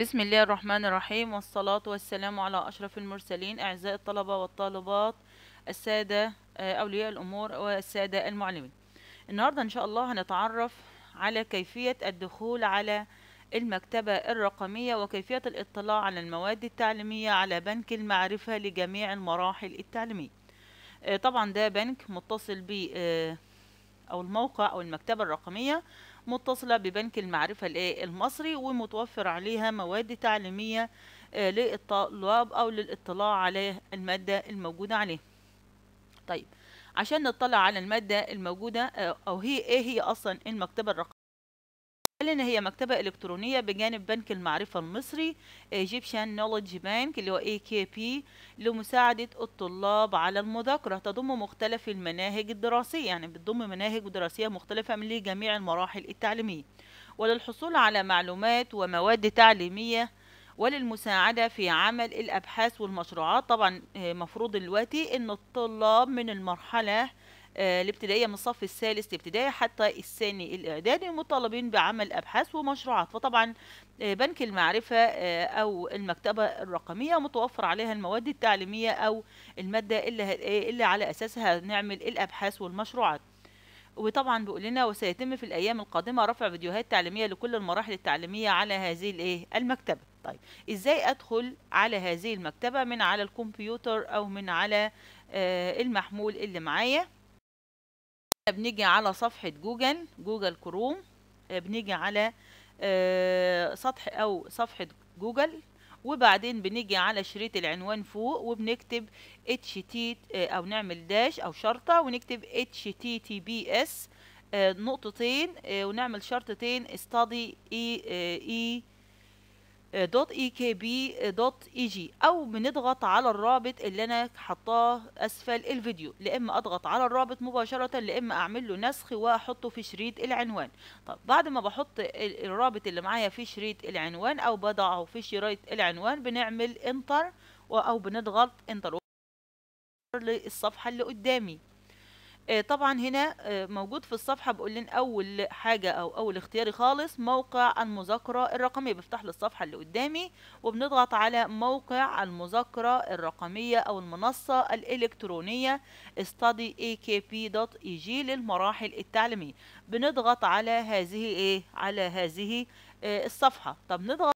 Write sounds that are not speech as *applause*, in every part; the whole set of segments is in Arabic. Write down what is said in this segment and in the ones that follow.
بسم الله الرحمن الرحيم والصلاة والسلام على أشرف المرسلين أعزائي الطلبة والطالبات السادة آه، أولياء الأمور والسادة المعلمين النهاردة إن شاء الله هنتعرف على كيفية الدخول على المكتبة الرقمية وكيفية الاطلاع على المواد التعليمية على بنك المعرفة لجميع المراحل التعليمية آه، طبعا ده بنك متصل ب آه، أو الموقع أو المكتبة الرقمية متصلة ببنك المعرفة المصري ومتوفر عليها مواد تعليمية آه، للطلاب او للاطلاع على المادة الموجودة عليه طيب عشان نطلع على المادة الموجودة آه، او هي ايه هي اصلا المكتبة الرقمية قال ان هي مكتبه الكترونيه بجانب بنك المعرفه المصري ايجيبشن نولج بانك اللي هو اي كي بي لمساعده الطلاب على المذاكره تضم مختلف المناهج الدراسيه يعني بتضم مناهج دراسيه مختلفه من لجميع المراحل التعليميه وللحصول على معلومات ومواد تعليميه وللمساعدة في عمل الأبحاث والمشروعات طبعا آه، مفروض دلوقتي أن الطلاب من المرحلة آه، الابتدائية من الصف الثالث ابتدائي حتى الثاني الإعدادي مطالبين بعمل أبحاث ومشروعات وطبعا آه، بنك المعرفة آه، أو المكتبة الرقمية متوفر عليها المواد التعليمية أو المادة اللي, اللي على أساسها نعمل الأبحاث والمشروعات وطبعا بيقول لنا وسيتم في الايام القادمه رفع فيديوهات تعليميه لكل المراحل التعليميه على هذه الايه المكتبه طيب ازاي ادخل على هذه المكتبه من على الكمبيوتر او من على المحمول اللي معايا بنيجي على صفحة جوجل جوجل كروم آه، بنيجي على آه، سطح او صفحة جوجل وبعدين بنيجي على شريط العنوان فوق وبنكتب آه، او نعمل داش او شرطة ونكتب HTTPS تي بي اس نقطتين ونعمل شرطتين study اي e، اي e .ekb.eg او بنضغط على الرابط اللي انا حطاه اسفل الفيديو لا اما اضغط على الرابط مباشره لا اما اعمل له نسخ واحطه في شريط العنوان طب بعد ما بحط الرابط اللي معايا في شريط العنوان او بضعه في شريط العنوان بنعمل انتر او بنضغط انتر للصفحه اللي قدامي آه، طبعا هنا آه، موجود في الصفحة بقول لنا أول حاجة أو أول اختياري خالص موقع المذاكرة الرقمية بفتح للصفحة الصفحة اللي قدامي وبنضغط على موقع المذاكرة الرقمية أو المنصة الإلكترونية studyakp.eg للمراحل التعليمية بنضغط على هذه إيه على هذه آه، الصفحة طب نضغط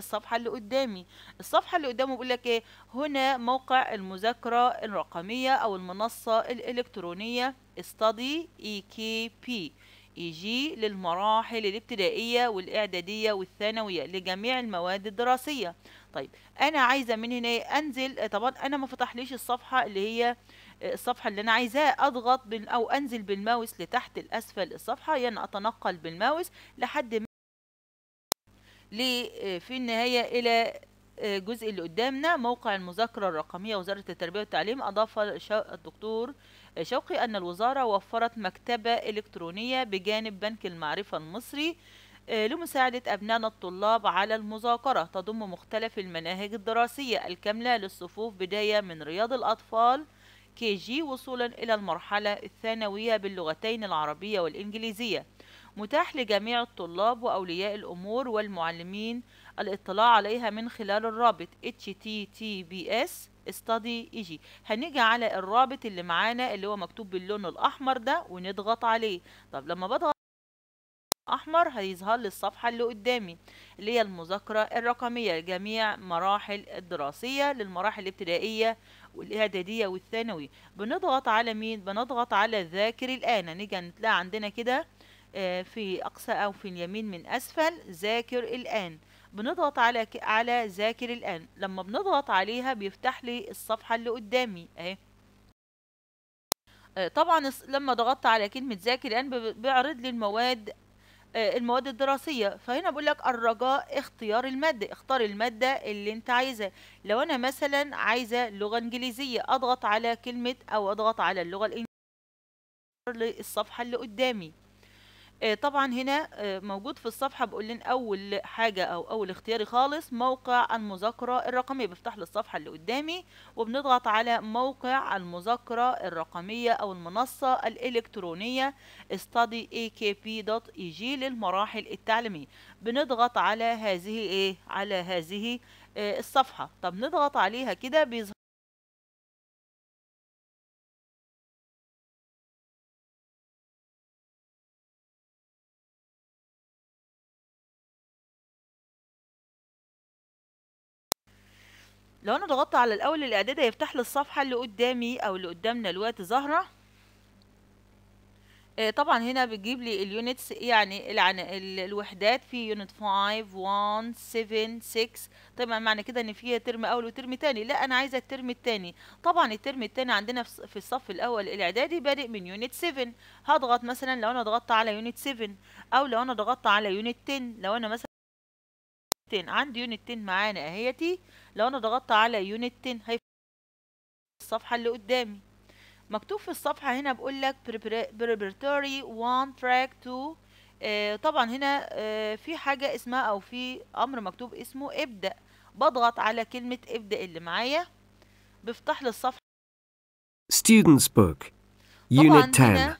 الصفحه اللي قدامي الصفحه اللي قدامه بيقول لك ايه هنا موقع المذاكره الرقميه او المنصه الالكترونيه study بي يجي للمراحل الابتدائية والإعدادية والثانوية لجميع المواد الدراسية طيب أنا عايزة من هنا أنزل طبعا أنا ما فتحليش الصفحة اللي هي آه، الصفحة اللي أنا عايزاه أضغط أو أنزل بالماوس لتحت الأسفل الصفحة يعني أتنقل بالماوس لحد ما آه، في النهاية إلى آه، الجزء اللي قدامنا موقع المذاكرة الرقمية وزارة التربية والتعليم أضاف الدكتور آه، شوقي أن الوزارة وفرت مكتبة إلكترونية بجانب بنك المعرفة المصري لمساعدة أبنائنا الطلاب على المذاكرة تضم مختلف المناهج الدراسية الكاملة للصفوف بداية من رياض الأطفال كي جي وصولا إلى المرحلة الثانوية باللغتين العربية والإنجليزية متاح لجميع الطلاب وأولياء الأمور والمعلمين الاطلاع عليها من خلال الرابط https study EG هنيجي على الرابط اللي معانا اللي هو مكتوب باللون الأحمر ده ونضغط عليه طب لما بضغط احمر هيظهر للصفحة الصفحه اللي قدامي اللي هي المذاكره الرقميه لجميع مراحل الدراسيه للمراحل الابتدائيه والاعداديه والثانوي بنضغط على مين بنضغط على ذاكر الان هنيجي هنتلاقي عندنا كده آه، في أقصى أو في اليمين من أسفل ذاكر الآن بنضغط على على ذاكر الآن لما بنضغط عليها بيفتح لي الصفحة اللي قدامي أهي آه، طبعا لما ضغطت على كلمة ذاكر الآن بيعرض لي المواد آه، المواد الدراسية فهنا بقول لك الرجاء اختيار المادة اختار المادة اللي انت عايزها لو انا مثلا عايزة لغة انجليزية اضغط على كلمة او اضغط على اللغة الانجليزية الصفحة اللي قدامي آه، طبعا هنا آه، موجود في الصفحه بقول لنا اول حاجه او اول اختياري خالص موقع المذاكره الرقميه بفتح لي الصفحه اللي قدامي وبنضغط على موقع المذاكره الرقميه او المنصه الالكترونيه studyakp.eg للمراحل التعليميه بنضغط على هذه ايه على هذه آه، الصفحه طب نضغط عليها كده بيظهر لو انا ضغطت على الاول الاعداد هيفتح لي الصفحه اللي قدامي او اللي قدامنا الوقت ظاهره آه، طبعا هنا بتجيب لي اليونتس يعني العن... الوحدات في يونت 5 1 7 6 طبعا معنى كده ان في ترم اول وترم تاني لا انا عايزه الترم التاني طبعا الترم التاني عندنا في الصف الاول الاعدادي بادئ من يونت 7 هضغط مثلا لو انا ضغطت على يونت 7 او لو انا ضغطت على يونت 10 لو انا مثلا 10 عندي يونت 10 معانا اهيتي لو انا ضغطت على يونت 10 هيفتح الصفحه اللي قدامي مكتوب في الصفحه هنا بقول لك preparatory 1 track 2 آه، طبعا هنا آه، في حاجه اسمها او في امر مكتوب اسمه ابدا بضغط على كلمه ابدا اللي معايا بيفتح لي الصفحه students book unit 10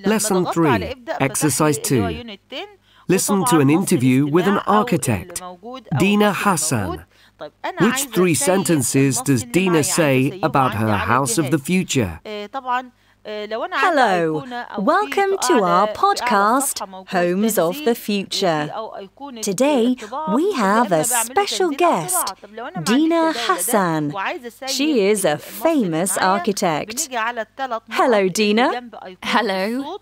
lesson 3 exercise 2 Listen to an interview with an architect, Dina Hassan. Which three sentences does Dina say about her house of the future? Hello, welcome to our podcast, Homes of the Future. Today, we have a special guest, Dina Hassan. She is a famous architect. Hello, Dina. Hello.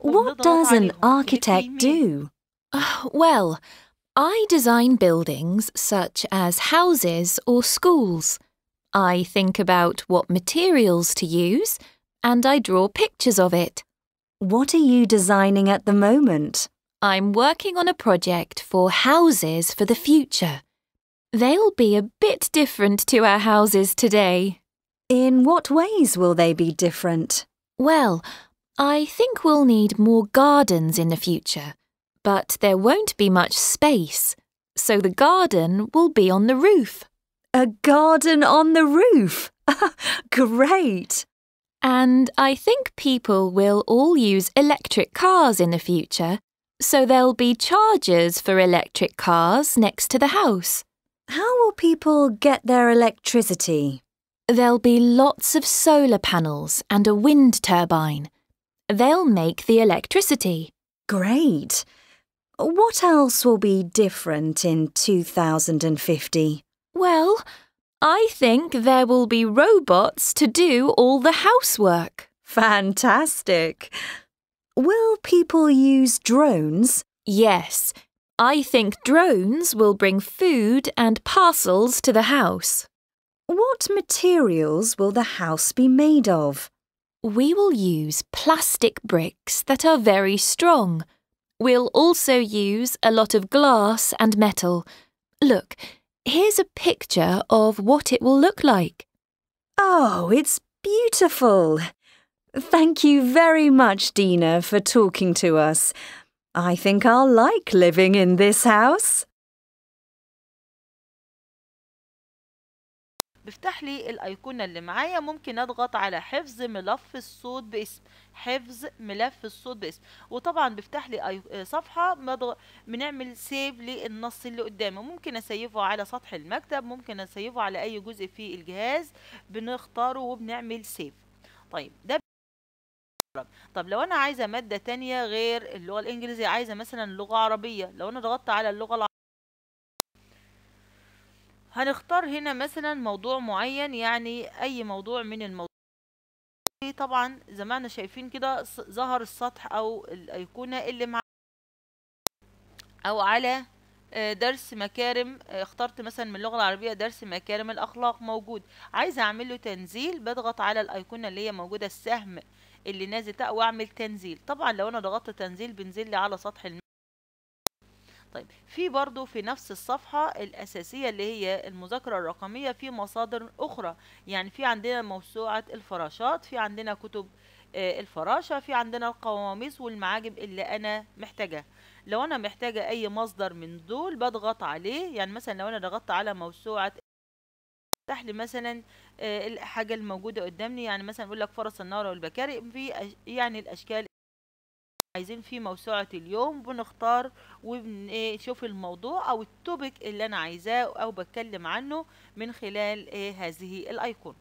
What does an architect do? *sighs* Well, I design buildings such as houses or schools. I think about what materials to use and I draw pictures of it. What are you designing at the moment? I'm working on a project for houses for the future. They'll be a bit different to our houses today. In what ways will they be different? Well, I think we'll need more gardens in the future but there won't be much space, so the garden will be on the roof. A garden on the roof? *laughs* Great! And I think people will all use electric cars in the future, so there'll be chargers for electric cars next to the house. How will people get their electricity? There'll be lots of solar panels and a wind turbine. They'll make the electricity. Great! What else will be different in 2050? Well, I think there will be robots to do all the housework. Fantastic. Will people use drones? Yes. I think drones will bring food and parcels to the house. What materials will the house be made of? We will use plastic bricks that are very strong We'll also use a lot of glass and metal. Look, here's a picture of what it will look like. Oh, it's beautiful. Thank you very much, Dina, for talking to us. I think I'll like living in this house. بيفتح لي الايقونه اللي معايا ممكن اضغط على حفظ ملف الصوت باسم حفظ ملف الصوت باسم وطبعا بيفتح لي آه، صفحه بنعمل سيف للنص اللي قدامي ممكن اسيفه على سطح المكتب ممكن اسيفه على اي جزء في الجهاز بنختاره وبنعمل سيف طيب ده طب لو انا عايزه ماده تانية غير اللغه الانجليزيه عايزه مثلا لغه عربيه لو انا ضغطت على اللغه العربية هنختار هنا مثلا موضوع معين يعني اي موضوع من الموضوع طبعا زي ما احنا شايفين كده ظهر السطح او الايقونة اللي مع او على آه، درس مكارم آه، اخترت مثلا من اللغه العربيه درس مكارم الاخلاق موجود عايزه اعمل له تنزيل بضغط على الايقونه اللي هي موجوده السهم اللي نازل ده واعمل تنزيل طبعا لو انا ضغطت تنزيل بينزل لي على سطح الم... طيب في برضو في نفس الصفحة الأساسية اللي هي المذاكرة الرقمية في مصادر أخرى يعني في عندنا موسوعة الفراشات في عندنا كتب آه، الفراشة في عندنا القواميس والمعاجم اللي أنا محتاجة لو أنا محتاجة أي مصدر من دول بضغط عليه يعني مثلا لو أنا ضغطت على موسوعة تحلي مثلا آه، الحاجه الموجوده قدامي يعني مثلا يقول لك فرس النار والبكاري في يعني الاشكال عايزين فيه موسوعه اليوم بنختار وبنشوف الموضوع او التوبك اللي انا عايزاه او بتكلم عنه من خلال إيه، هذه الايقونه